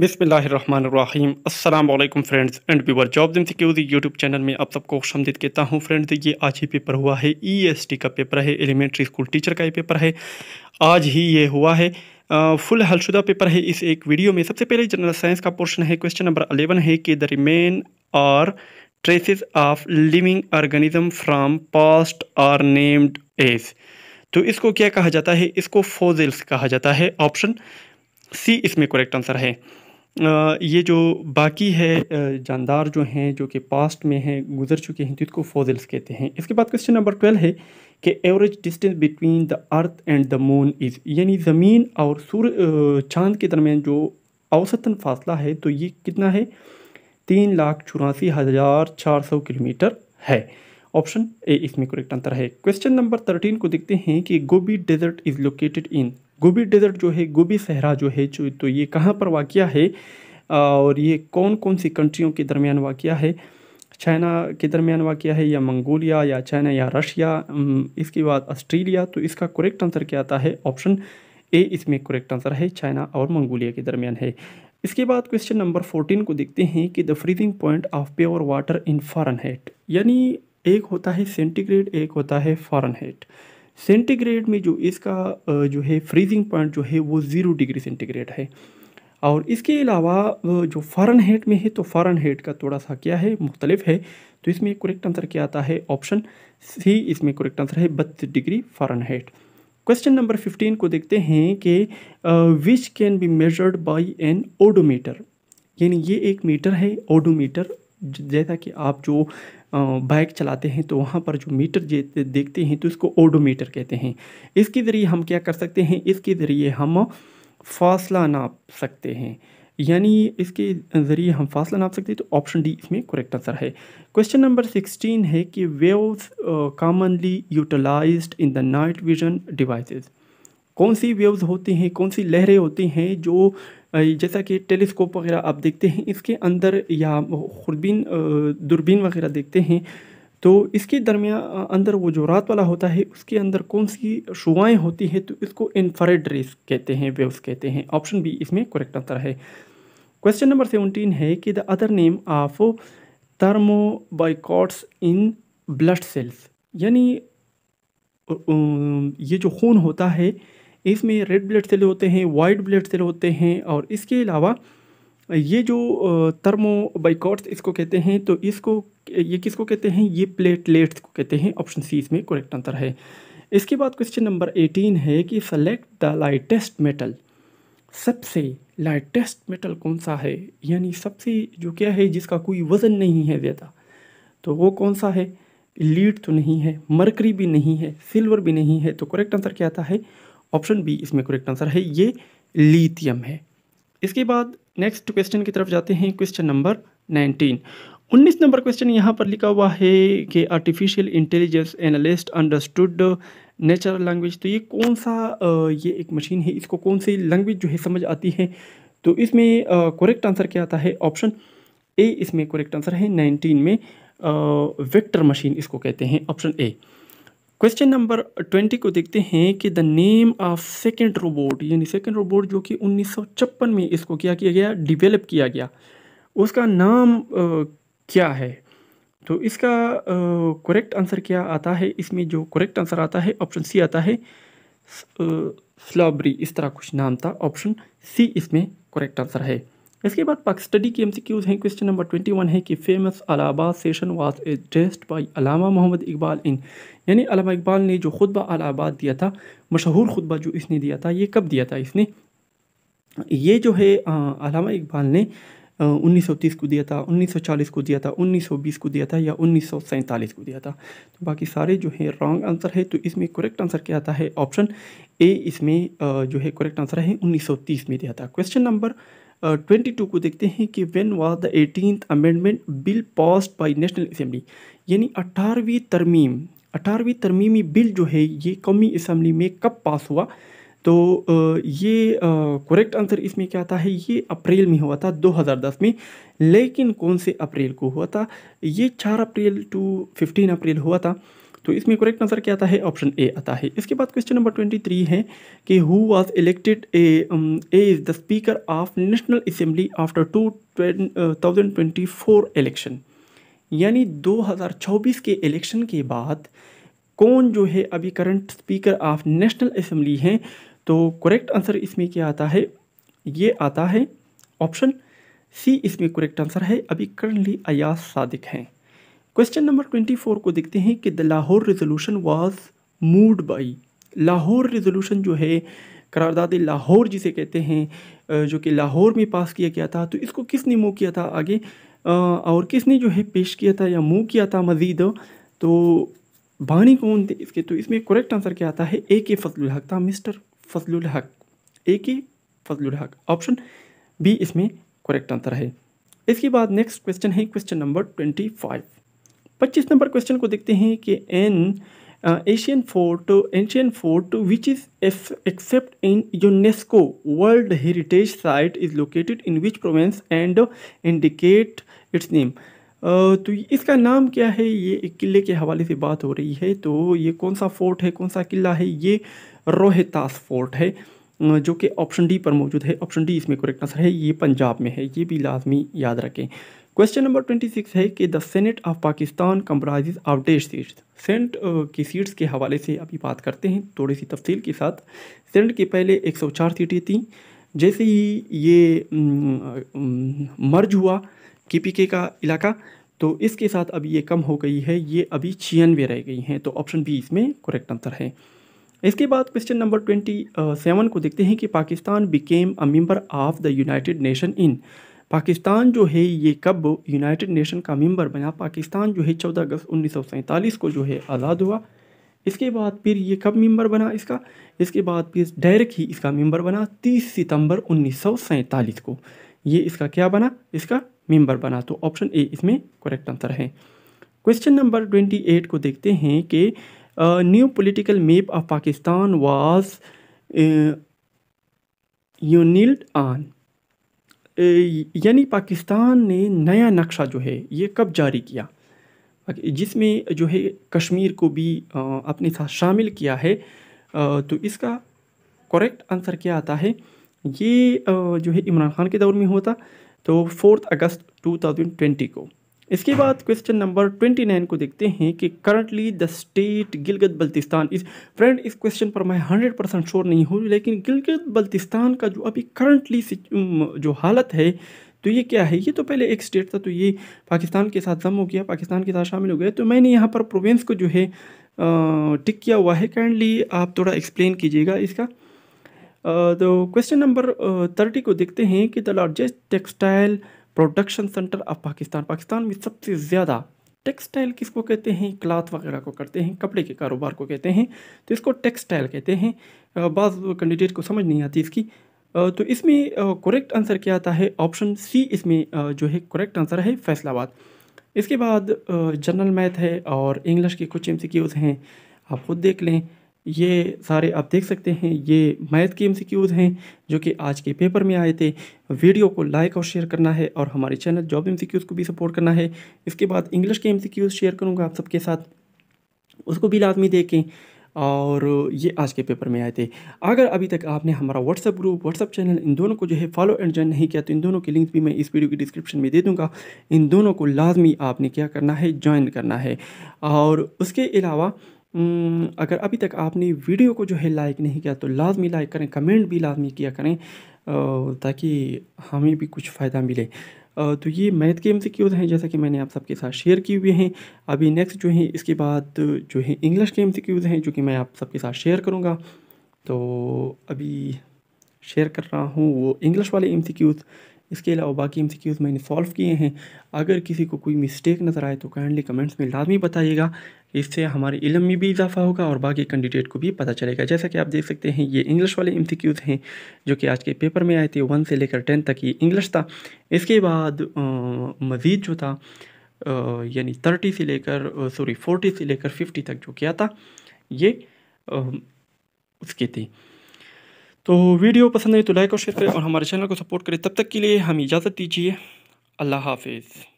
बिसमीम अल्लाम friends and viewer job in secure YouTube channel में आप सबको खुशमदीद कहता हूँ फ्रेंड्स ये आज ही पेपर हुआ है ईएसटी e का पेपर है एलिमेंट्री स्कूल टीचर का ही पेपर है आज ही ये हुआ है फुल हलशुदा पेपर है इस एक वीडियो में सबसे पहले जनरल साइंस का पोर्शन है क्वेश्चन नंबर अलेवन है कि the remain are traces of living organism from past are named as तो इसको क्या कहा जाता है इसको फोजिल्स कहा जाता है ऑप्शन सी इसमें करेक्ट आंसर है ये जो बाकी है जानदार जो हैं जो कि पास्ट में हैं गुजर चुके हैं तो इसको फोजल्स कहते हैं इसके बाद क्वेश्चन नंबर ट्वेल्व है कि average distance between the earth and the moon is यानी ज़मीन और सूर्य चांद के दरमियान जो औसतन फासला है तो ये कितना है तीन लाख चौरासी हज़ार चार सौ किलोमीटर है ऑप्शन ए इसमें करेक्ट आंसर है क्वेश्चन नंबर थर्टीन को देखते हैं कि Gobi desert is located in Gobi desert जो है गोभी सहरा जो है जो तो ये कहाँ पर वाक़ है और ये कौन कौन सी कंट्रियों के दरमियान वाक़ है चाइना के दरमियान वाक़ है या मंगोलिया या चाइना या रशिया इसके बाद ऑस्ट्रेलिया तो इसका करेक्ट आंसर क्या आता है ऑप्शन ए इसमें करेक्ट आंसर है चाइना और मंगोलिया के दरमियान है इसके बाद क्वेश्चन नंबर फोर्टीन को देखते हैं कि the freezing point of pure water in Fahrenheit यानी एक होता है सेंटीग्रेड एक होता है फॉरन हेट सेंटीग्रेड में जो इसका जो है फ्रीजिंग पॉइंट जो है वो ज़ीरो डिग्री सेंटीग्रेड है और इसके अलावा जो फ़ारन हेट में है तो फ़ारन हेट का थोड़ा सा क्या है मुख्तलिफ है तो इसमें करेक्ट आंसर क्या आता है ऑप्शन सी इसमें करेक्ट आंसर है बत्तीस degree Fahrenheit question number fifteen को देखते हैं कि which can be measured by an odometer यानी ये एक मीटर है ओडोमीटर जैसा कि आप जो बाइक चलाते हैं तो वहाँ पर जो मीटर देखते हैं तो इसको ओडोमीटर कहते हैं इसके ज़रिए हम क्या कर सकते हैं इसके ज़रिए हम फासला नाप सकते हैं यानी इसके ज़रिए हम फासला नाप सकते हैं तो ऑप्शन डी इसमें करेक्ट आंसर है क्वेश्चन नंबर सिक्सटीन है कि waves commonly utilized in the night vision devices कौन सी वेव्स होती हैं कौन सी लहरें होती हैं जो जैसा कि टेलीस्कोप वगैरह आप देखते हैं इसके अंदर या खुरबीन दूरबीन वगैरह देखते हैं तो इसके दरमिया अंदर वो जो रात वाला होता है उसके अंदर कौन सी शुआएँ होती हैं तो इसको इन्फ्रेड रेस कहते हैं वेव्स कहते हैं ऑप्शन बी इसमें करेक्ट आंसर है क्वेश्चन नंबर सेवनटीन है कि the other name of thrombocytes in blood cells यानी ये जो खून होता है इसमें रेड ब्लड सेल होते हैं वाइट ब्लड सेल होते हैं और इसके अलावा ये जो थर्मो बाइकॉट्स इसको कहते हैं तो इसको ये किसको कहते हैं ये प्लेटलेट्स को कहते हैं ऑप्शन सी इसमें करेक्ट आंसर है इसके बाद क्वेश्चन नंबर एटीन है कि सेलेक्ट द लाइटेस्ट मेटल सबसे लाइटेस्ट मेटल कौन सा है यानी सबसे जो क्या है जिसका कोई वज़न नहीं है ज़्यादा तो वो कौन सा है लीड तो नहीं है मरकरी भी नहीं है सिल्वर भी नहीं है तो करेक्ट आंसर क्या आता है ऑप्शन बी इसमें करेक्ट आंसर है ये लीथियम है इसके बाद नेक्स्ट क्वेश्चन की तरफ जाते हैं क्वेश्चन नंबर नाइनटीन उन्नीस नंबर क्वेश्चन यहाँ पर लिखा हुआ है कि artificial intelligence analyst understood natural language तो ये कौन सा ये एक मशीन है इसको कौन सी लैंग्वेज जो है समझ आती है तो इसमें करेक्ट आंसर क्या आता है ऑप्शन ए इसमें करेक्ट आंसर है नाइनटीन में वेक्टर मशीन इसको कहते हैं option A question number twenty को देखते हैं कि the name of second robot यानी सेकेंड रोबोट जो कि उन्नीस में इसको क्या किया गया डिवेलप किया गया उसका नाम आ, क्या है तो इसका करेक्ट आंसर क्या आता है इसमें जो करेक्ट आंसर आता है ऑप्शन सी आता है स्लॉबरी इस तरह कुछ नाम था ऑप्शन सी इसमें करेक्ट आंसर है इसके बाद पाक स्टडी के एमसीक्यूज हैं क्वेश्चन नंबर ट्वेंटी वन है कि famous Allahabad session was addressed by Allama Mohammad Iqbal in यानी अलामा इकबाल ने जो खुतबा अलाबाद दिया था मशहूर खुतबा जो इसने दिया था ये कब दिया था इसने ये जो है अलामा इकबाल ने उन्नीस सौ तीस को दिया था उन्नीस सौ चालीस को दिया था उन्नीस सौ बीस को दिया था या उन्नीस सौ सैंतालीस को दिया था तो बाकी सारे जो है रॉन्ग आंसर है तो इसमें करेक्ट आंसर क्या आता है ऑप्शन ए इसमें जो है करेक्ट आंसर है उन्नीस सौ तीस में दिया था क्वेश्चन नंबर ट्वेंटी टू को देखते हैं कि when was the eighteen amendment bill pass by national assembly यानी अठारहवीं तरमीम अठारहवीं तरमीमी बिल जो है ये कौमी असम्बली में कब पास हुआ तो ये करेक्ट आंसर इसमें क्या आता है ये अप्रैल में हुआ था 2010 में लेकिन कौन से अप्रैल को हुआ था ये 4 अप्रैल टू 15 अप्रैल हुआ था तो इसमें करेक्ट आंसर क्या आता है ऑप्शन ए आता है इसके बाद क्वेश्चन नंबर ट्वेंटी थ्री है कि who was elected a a is the speaker of national assembly after two thousand twenty four election यानी 2024 के इलेक्शन के बाद कौन जो है अभी current speaker of national assembly हैं तो करेक्ट आंसर इसमें क्या आता है ये आता है ऑप्शन सी इसमें करेक्ट आंसर है अभी करंटली अयास सादिक हैं क्वेश्चन नंबर ट्वेंटी फोर को देखते हैं कि the Lahore resolution was moved by Lahore resolution जो है करारदाद लाहौर जिसे कहते हैं जो कि लाहौर में पास किया गया था तो इसको किसने मूव किया था आगे और किसने जो है पेश किया था या मूव किया था मज़ीद तो बानी कौन थे इसके तो इसमें करेक्ट आंसर क्या आता है ए के फजल हक था मिस्टर फजल हक ए K Fazal Haq option B इसमें करेक्ट आंसर है इसके बाद नेक्स्ट क्वेश्चन है क्वेश्चन नंबर ट्वेंटी फाइव पच्चीस नंबर क्वेश्चन को देखते हैं कि an Asian fort Asian fort which is except in UNESCO world heritage site is located in which province and indicate its name तो इसका नाम क्या है ये एक किले के हवाले से बात हो रही है तो ये कौन सा फोर्ट है कौन सा किला है ये रोहतास फोर्ट है uh, जो कि ऑप्शन डी पर मौजूद है ऑप्शन डी इसमें करेक्ट आंसर है ये पंजाब में है ये भी लाजमी याद रखें क्वेश्चन नंबर ट्वेंटी सिक्स है कि the senate of Pakistan comprise of that seats सेंट की सीट्स के हवाले से अभी बात करते हैं थोड़ी सी तफसील के साथ सेंट के पहले एक सौ चार सीटें थीं जैसे ही ये मर्ज हुआ के पी के का इलाका तो इसके साथ अब ये कम हो गई है ये अभी छियानवे रह गई हैं तो ऑप्शन बी इसमें करेक्ट आंसर है इसके बाद क्वेश्चन नंबर ट्वेंटी सेवन को देखते हैं कि Pakistan became a member of the United Nation in Pakistan जो है ये कब यूनाइटेड नेशन का मेंबर बना पाकिस्तान जो है चौदह अगस्त उन्नीस को जो है आज़ाद हुआ इसके बाद फिर ये कब मेंबर बना इसका इसके बाद फिर डायरेक्ट ही इसका मेंबर बना 30 सितंबर उन्नीस को ये इसका क्या बना इसका मेंबर बना तो ऑप्शन ए इसमें करेक्ट आंसर है क्वेश्चन नंबर 28 को देखते हैं कि new political map of Pakistan was unveiled on यानी पाकिस्तान ने नया नक्शा जो है ये कब जारी किया जिसमें जो है कश्मीर को भी अपने साथ शामिल किया है तो इसका करेक्ट आंसर क्या आता है ये जो है इमरान खान के दौर में हुआ था तो फोर्थ अगस्त 2020 को इसके बाद क्वेश्चन नंबर ट्वेंटी नाइन को देखते हैं कि currently the state Gilgit Baltistan is फ्रेंड इस क्वेश्चन पर मैं हंड्रेड परसेंट श्योर नहीं हूँ लेकिन गिलगत बल्तिस्तान का जो अभी करंटली जो हालत है तो ये क्या है ये तो पहले एक स्टेट था तो ये पाकिस्तान के साथ जम हो गया पाकिस्तान के साथ शामिल हो गया तो मैंने यहाँ पर प्रोवेंस को जो है टिक किया हुआ है काइंडली आप थोड़ा एक्सप्लेन कीजिएगा इसका तो क्वेश्चन नंबर थर्टी को देखते हैं कि the largest textile production centre of Pakistan Pakistan में सबसे ज़्यादा टेक्सटाइल किसको कहते हैं क्लाथ वगैरह को करते हैं कपड़े के कारोबार को कहते हैं तो इसको टेक्सटाइल कहते हैं बाज़ कैंडिडेट को समझ नहीं आती इसकी तो इसमें करेक्ट आंसर क्या आता है ऑप्शन सी इसमें जो है करेक्ट आंसर है फैसलाबाद इसके बाद जनरल मैथ है और इंग्लिश के कुछ एम हैं आप खुद देख लें ये सारे आप देख सकते हैं ये मैथ के क्यूज़ हैं जो कि आज के पेपर में आए थे वीडियो को लाइक और शेयर करना है और हमारे चैनल जॉब क्यूज़ को भी सपोर्ट करना है इसके बाद इंग्लिश के क्यूज शेयर करूँगा आप सबके साथ उसको भी लाजमी देखें और ये आज के पेपर में आए थे अगर अभी तक आपने हमारा व्हाट्सअप ग्रुप व्हाट्सअप चैनल इन दोनों को जो है फॉलो एंड ज्वाइन नहीं किया तो इन दोनों के लिंक भी मैं इस वीडियो की डिस्क्रिप्शन में दे दूंगा इन दोनों को लाजमी आपने क्या करना है ज्वाइन करना है और उसके अलावा हम्म, अगर अभी तक आपने वीडियो को जो है लाइक नहीं किया तो लाजमी लाइक करें कमेंट भी लाजमी किया करें ताकि हमें भी कुछ फ़ायदा मिले तो ये मैथ के एम हैं जैसा कि मैंने आप सबके साथ शेयर किए हुए हैं अभी नेक्स्ट जो है इसके बाद जो है इंग्लिश के एम हैं जो कि मैं आप सबके साथ शेयर करूँगा तो अभी शेयर कर रहा हूँ वो इंग्लिश वाले एम इसके अलावा बाकी एम मैंने सॉल्व किए हैं अगर किसी को कोई मिस्टेक नज़र आए तो काइंडली कमेंट्स में लाजमी बताइएगा इससे हमारे इलम में भी इजाफा होगा और बाकी कैंडिडेट को भी पता चलेगा जैसा कि आप देख सकते हैं ये इंग्लिश वाले एम हैं जो कि आज के पेपर में आए थे वन से लेकर टेन तक ये इंग्लिश था इसके बाद मज़ीद जो था यानी थर्टी से लेकर सॉरी फोर्टी से लेकर फिफ्टी तक जो किया था ये उसके थे तो वीडियो पसंद आई तो लाइक और शेयर करें और हमारे चैनल को सपोर्ट करें तब तक के लिए हम इजाज़त दीजिए अल्लाह हाफिज़